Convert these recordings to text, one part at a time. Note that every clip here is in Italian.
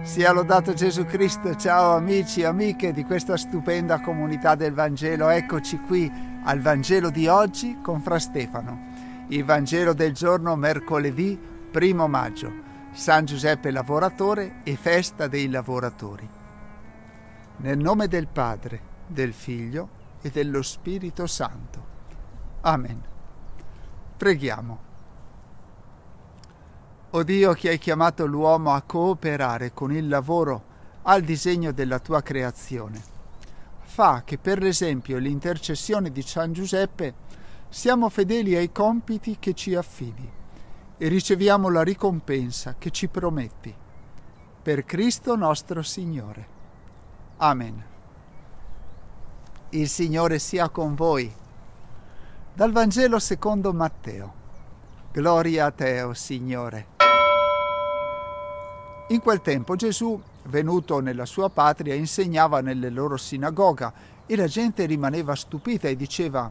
Sia lodato Gesù Cristo, ciao amici e amiche di questa stupenda comunità del Vangelo. Eccoci qui al Vangelo di oggi con Fra Stefano. Il Vangelo del giorno mercoledì 1 maggio. San Giuseppe lavoratore e festa dei lavoratori. Nel nome del Padre, del Figlio e dello Spirito Santo. Amen. Preghiamo. O Dio che hai chiamato l'uomo a cooperare con il lavoro al disegno della tua creazione. Fa che per l'esempio e l'intercessione di San Giuseppe siamo fedeli ai compiti che ci affidi e riceviamo la ricompensa che ci prometti. Per Cristo nostro Signore. Amen. Il Signore sia con voi. Dal Vangelo secondo Matteo. Gloria a te, o oh Signore. In quel tempo Gesù, venuto nella sua patria, insegnava nelle loro sinagoga e la gente rimaneva stupita e diceva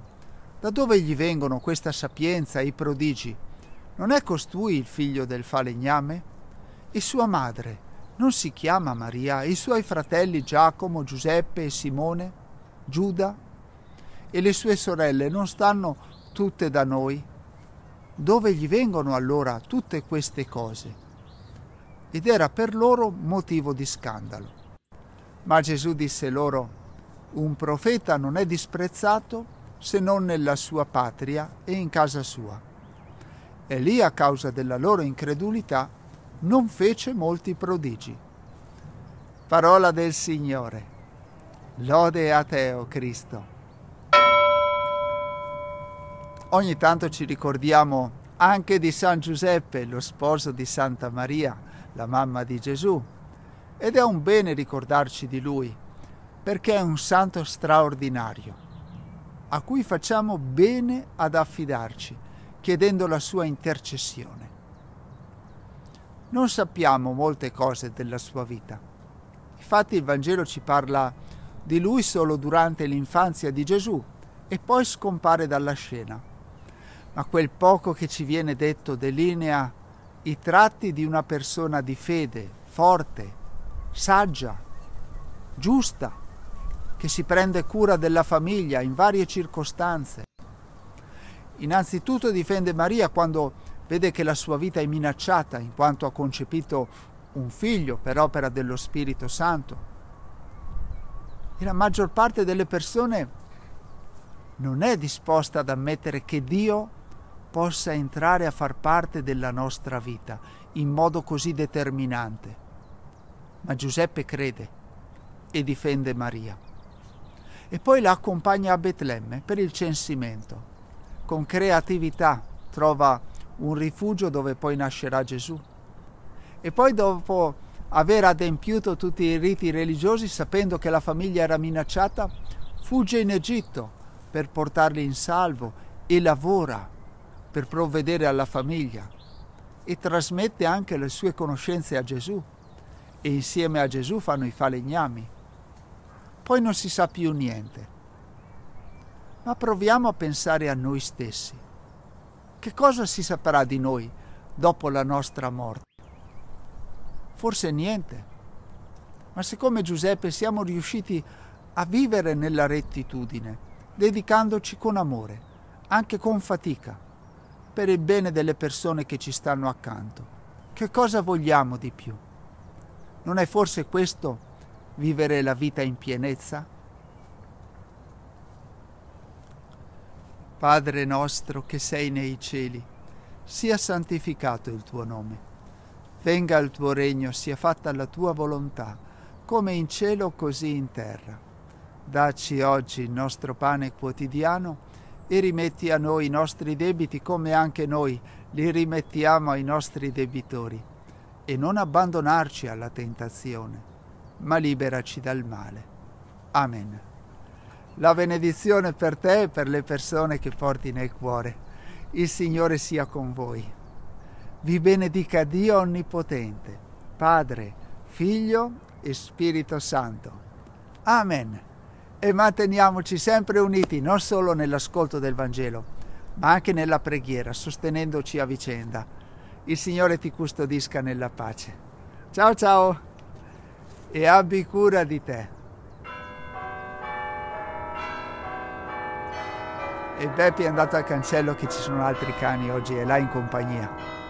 da dove gli vengono questa sapienza e i prodigi? Non è costui il figlio del falegname? E sua madre non si chiama Maria, e i suoi fratelli Giacomo, Giuseppe e Simone, Giuda? E le sue sorelle non stanno tutte da noi? Dove gli vengono allora tutte queste cose? ed era per loro motivo di scandalo. Ma Gesù disse loro, un profeta non è disprezzato se non nella sua patria e in casa sua. E lì, a causa della loro incredulità, non fece molti prodigi. Parola del Signore. Lode a te, o Cristo. Ogni tanto ci ricordiamo anche di San Giuseppe, lo sposo di Santa Maria, la mamma di Gesù. Ed è un bene ricordarci di lui, perché è un santo straordinario, a cui facciamo bene ad affidarci, chiedendo la sua intercessione. Non sappiamo molte cose della sua vita. Infatti il Vangelo ci parla di lui solo durante l'infanzia di Gesù e poi scompare dalla scena ma quel poco che ci viene detto delinea i tratti di una persona di fede, forte, saggia, giusta, che si prende cura della famiglia in varie circostanze. Innanzitutto difende Maria quando vede che la sua vita è minacciata in quanto ha concepito un figlio per opera dello Spirito Santo. E la maggior parte delle persone non è disposta ad ammettere che Dio possa entrare a far parte della nostra vita in modo così determinante. Ma Giuseppe crede e difende Maria. E poi la accompagna a Betlemme per il censimento. Con creatività trova un rifugio dove poi nascerà Gesù. E poi dopo aver adempiuto tutti i riti religiosi, sapendo che la famiglia era minacciata, fugge in Egitto per portarli in salvo e lavora per provvedere alla famiglia e trasmette anche le sue conoscenze a Gesù e insieme a Gesù fanno i falegnami. Poi non si sa più niente. Ma proviamo a pensare a noi stessi. Che cosa si saprà di noi dopo la nostra morte? Forse niente. Ma siccome Giuseppe siamo riusciti a vivere nella rettitudine, dedicandoci con amore, anche con fatica, per il bene delle persone che ci stanno accanto. Che cosa vogliamo di più? Non è forse questo vivere la vita in pienezza? Padre nostro che sei nei cieli, sia santificato il tuo nome. Venga il tuo regno, sia fatta la tua volontà, come in cielo così in terra. Daci oggi il nostro pane quotidiano e rimetti a noi i nostri debiti come anche noi li rimettiamo ai nostri debitori e non abbandonarci alla tentazione, ma liberaci dal male. Amen. La benedizione per te e per le persone che porti nel cuore. Il Signore sia con voi. Vi benedica Dio Onnipotente, Padre, Figlio e Spirito Santo. Amen e manteniamoci sempre uniti non solo nell'ascolto del Vangelo, ma anche nella preghiera, sostenendoci a vicenda. Il Signore ti custodisca nella pace. Ciao ciao e abbi cura di te. E Beppi è andato al cancello che ci sono altri cani oggi, è là in compagnia.